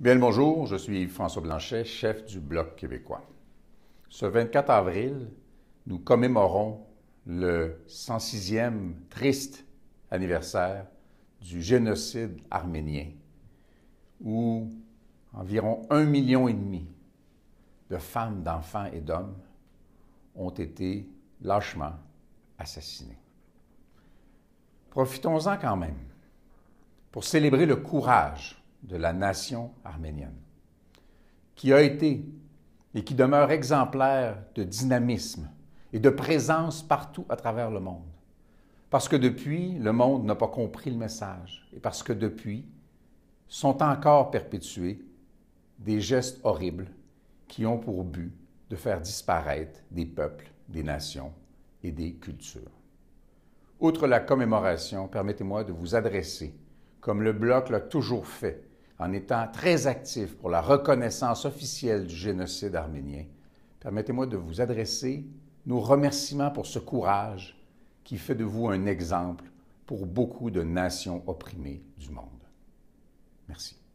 Bien le bonjour, je suis François Blanchet, chef du Bloc québécois. Ce 24 avril, nous commémorons le 106e triste anniversaire du génocide arménien, où environ un million et demi de femmes, d'enfants et d'hommes ont été lâchement assassinés. Profitons-en quand même pour célébrer le courage de la nation arménienne, qui a été et qui demeure exemplaire de dynamisme et de présence partout à travers le monde. Parce que depuis, le monde n'a pas compris le message et parce que depuis, sont encore perpétués des gestes horribles qui ont pour but de faire disparaître des peuples, des nations et des cultures. Outre la commémoration, permettez-moi de vous adresser, comme le Bloc l'a toujours fait, en étant très actif pour la reconnaissance officielle du génocide arménien, permettez-moi de vous adresser nos remerciements pour ce courage qui fait de vous un exemple pour beaucoup de nations opprimées du monde. Merci.